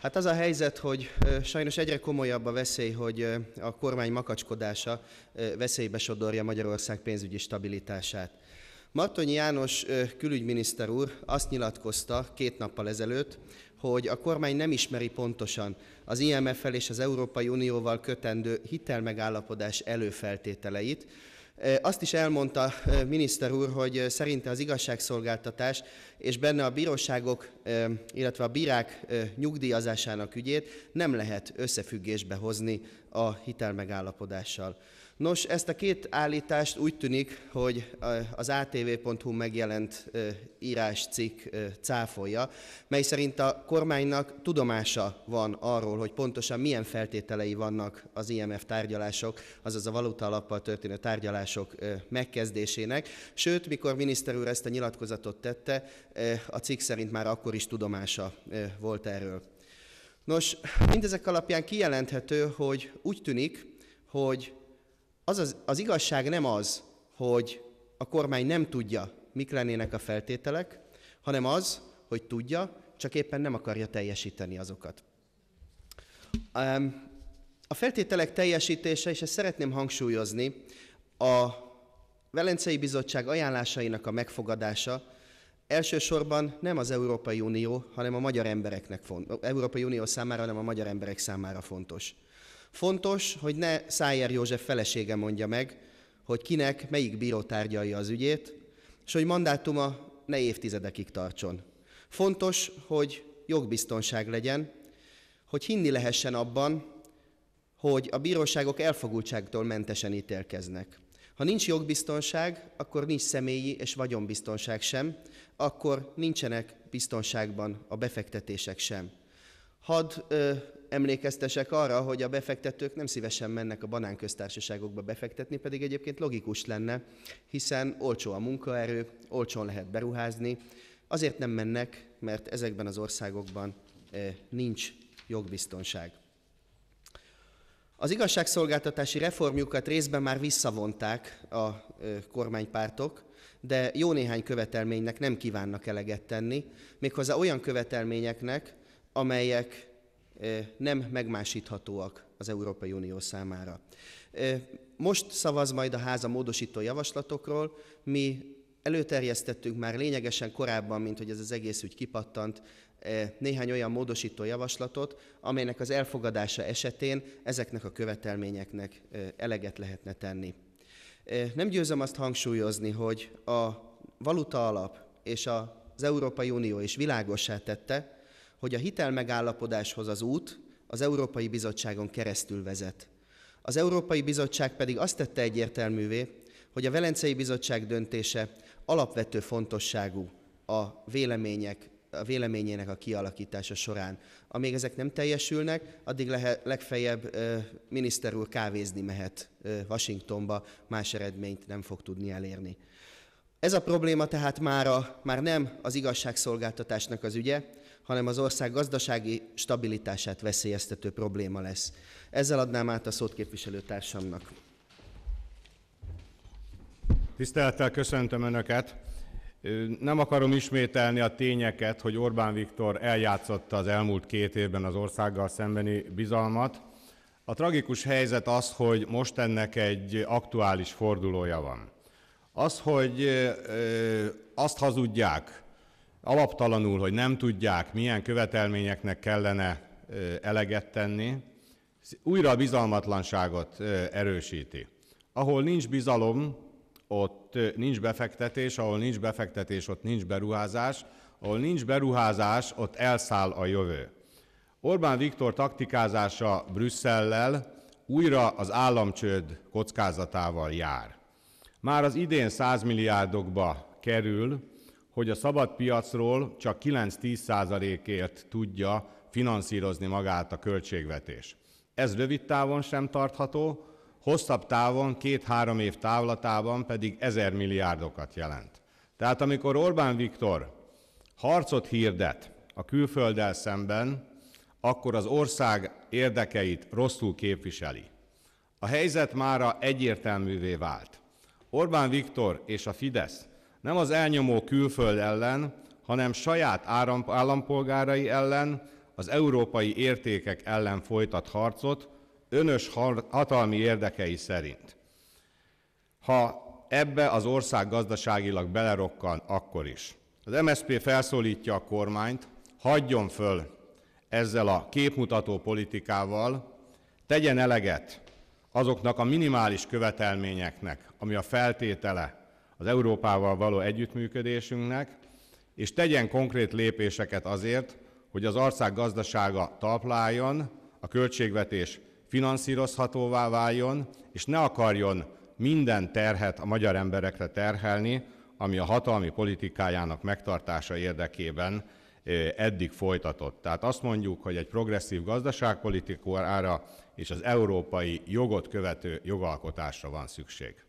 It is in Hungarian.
Hát az a helyzet, hogy sajnos egyre komolyabb a veszély, hogy a kormány makacskodása veszélybe sodorja Magyarország pénzügyi stabilitását. Martonyi János külügyminiszter úr azt nyilatkozta két nappal ezelőtt, hogy a kormány nem ismeri pontosan az IMF-fel és az Európai Unióval kötendő hitelmegállapodás előfeltételeit, azt is elmondta miniszter úr, hogy szerinte az igazságszolgáltatás és benne a bíróságok, illetve a bírák nyugdíjazásának ügyét nem lehet összefüggésbe hozni a hitelmegállapodással. Nos, ezt a két állítást úgy tűnik, hogy az atv.hu megjelent íráscikk cáfolja, mely szerint a kormánynak tudomása van arról, hogy pontosan milyen feltételei vannak az IMF tárgyalások, azaz a valuta alappal történő tárgyalások tárgyalások megkezdésének. Sőt, mikor miniszter úr ezt a nyilatkozatot tette, a cikk szerint már akkor is tudomása volt erről. Nos, mindezek alapján kijelenthető, hogy úgy tűnik, hogy az, az, az igazság nem az, hogy a kormány nem tudja, mik lennének a feltételek, hanem az, hogy tudja, csak éppen nem akarja teljesíteni azokat. A feltételek teljesítése, és ezt szeretném hangsúlyozni, a Velencei Bizottság ajánlásainak a megfogadása elsősorban nem az Európai Unió, hanem a magyar embereknek fontos, Európai Unió számára, hanem a magyar emberek számára fontos. Fontos, hogy ne Szájer József felesége mondja meg, hogy kinek melyik bíró tárgyalja az ügyét, és hogy mandátuma ne évtizedekig tartson. Fontos, hogy jogbiztonság legyen, hogy hinni lehessen abban, hogy a bíróságok elfogultságtól mentesen ítélkeznek. Ha nincs jogbiztonság, akkor nincs személyi és vagyonbiztonság sem, akkor nincsenek biztonságban a befektetések sem. Hadd ö, emlékeztesek arra, hogy a befektetők nem szívesen mennek a banánköztársaságokba befektetni, pedig egyébként logikus lenne, hiszen olcsó a munkaerő, olcsón lehet beruházni. Azért nem mennek, mert ezekben az országokban ö, nincs jogbiztonság. Az igazságszolgáltatási reformjukat részben már visszavonták a kormánypártok, de jó néhány követelménynek nem kívánnak eleget tenni, méghozzá olyan követelményeknek, amelyek nem megmásíthatóak az Európai Unió számára. Most szavaz majd a ház a módosító javaslatokról, mi Előterjesztettünk már lényegesen korábban, mint hogy ez az egész úgy kipattant, eh, néhány olyan módosító javaslatot, amelynek az elfogadása esetén ezeknek a követelményeknek eh, eleget lehetne tenni. Eh, nem győzöm azt hangsúlyozni, hogy a valuta alap és az Európai Unió is világossá tette, hogy a hitelmegállapodáshoz az út az Európai Bizottságon keresztül vezet. Az Európai Bizottság pedig azt tette egyértelművé, hogy a Velencei Bizottság döntése alapvető fontosságú a vélemények a véleményének a kialakítása során. Amíg ezek nem teljesülnek, addig lehet, legfeljebb miniszter úr kávézni mehet Washingtonba, más eredményt nem fog tudni elérni. Ez a probléma tehát mára már nem az igazságszolgáltatásnak az ügye, hanem az ország gazdasági stabilitását veszélyeztető probléma lesz. Ezzel adnám át a szót képviselőtársamnak. Tisztelettel köszöntöm Önöket. Nem akarom ismételni a tényeket, hogy Orbán Viktor eljátszotta az elmúlt két évben az országgal szembeni bizalmat. A tragikus helyzet az, hogy most ennek egy aktuális fordulója van. Az, hogy azt hazudják, alaptalanul, hogy nem tudják, milyen követelményeknek kellene eleget tenni, újra a bizalmatlanságot erősíti. Ahol nincs bizalom, ott nincs befektetés, ahol nincs befektetés, ott nincs beruházás, ahol nincs beruházás, ott elszáll a jövő. Orbán Viktor taktikázása Brüsszellel újra az államcsőd kockázatával jár. Már az idén 100 milliárdokba kerül, hogy a szabad piacról csak 9-10 százalékért tudja finanszírozni magát a költségvetés. Ez rövid távon sem tartható, hosszabb távon, két-három év távlatában pedig ezer milliárdokat jelent. Tehát amikor Orbán Viktor harcot hirdet a külfölddel szemben, akkor az ország érdekeit rosszul képviseli. A helyzet mára egyértelművé vált. Orbán Viktor és a Fidesz nem az elnyomó külföld ellen, hanem saját állampolgárai ellen, az európai értékek ellen folytat harcot, önös hatalmi érdekei szerint. Ha ebbe az ország gazdaságilag belerokkan, akkor is. Az MSZP felszólítja a kormányt, hagyjon föl ezzel a képmutató politikával, tegyen eleget azoknak a minimális követelményeknek, ami a feltétele az Európával való együttműködésünknek, és tegyen konkrét lépéseket azért, hogy az ország gazdasága talpláljon, a költségvetés finanszírozhatóvá váljon, és ne akarjon minden terhet a magyar emberekre terhelni, ami a hatalmi politikájának megtartása érdekében eddig folytatott. Tehát azt mondjuk, hogy egy progresszív gazdaságpolitikára és az európai jogot követő jogalkotásra van szükség.